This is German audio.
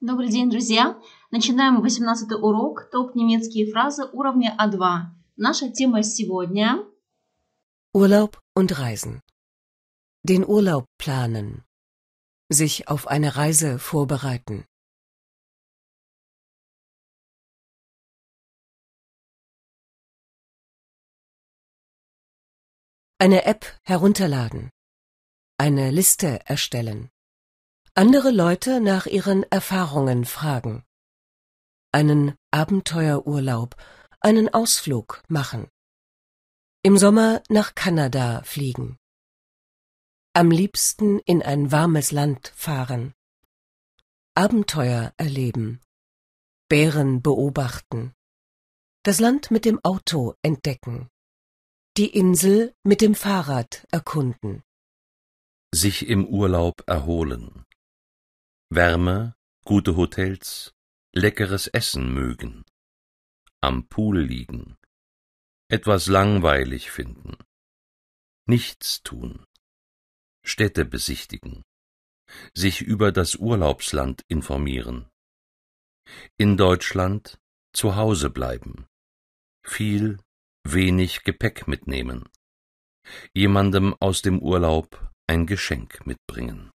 Добрый день, друзья! Начинаем 18 урок «Топ немецкие фразы уровня А2». Наша тема сегодня – Urlaub und Reisen. Den Urlaub planen. Sich auf eine Reise vorbereiten. Eine App herunterladen. Eine Liste erstellen andere Leute nach ihren Erfahrungen fragen, einen Abenteuerurlaub, einen Ausflug machen, im Sommer nach Kanada fliegen, am liebsten in ein warmes Land fahren, Abenteuer erleben, Bären beobachten, das Land mit dem Auto entdecken, die Insel mit dem Fahrrad erkunden, sich im Urlaub erholen. Wärme, gute Hotels, leckeres Essen mögen, am Pool liegen, etwas langweilig finden, nichts tun, Städte besichtigen, sich über das Urlaubsland informieren, in Deutschland zu Hause bleiben, viel, wenig Gepäck mitnehmen, jemandem aus dem Urlaub ein Geschenk mitbringen.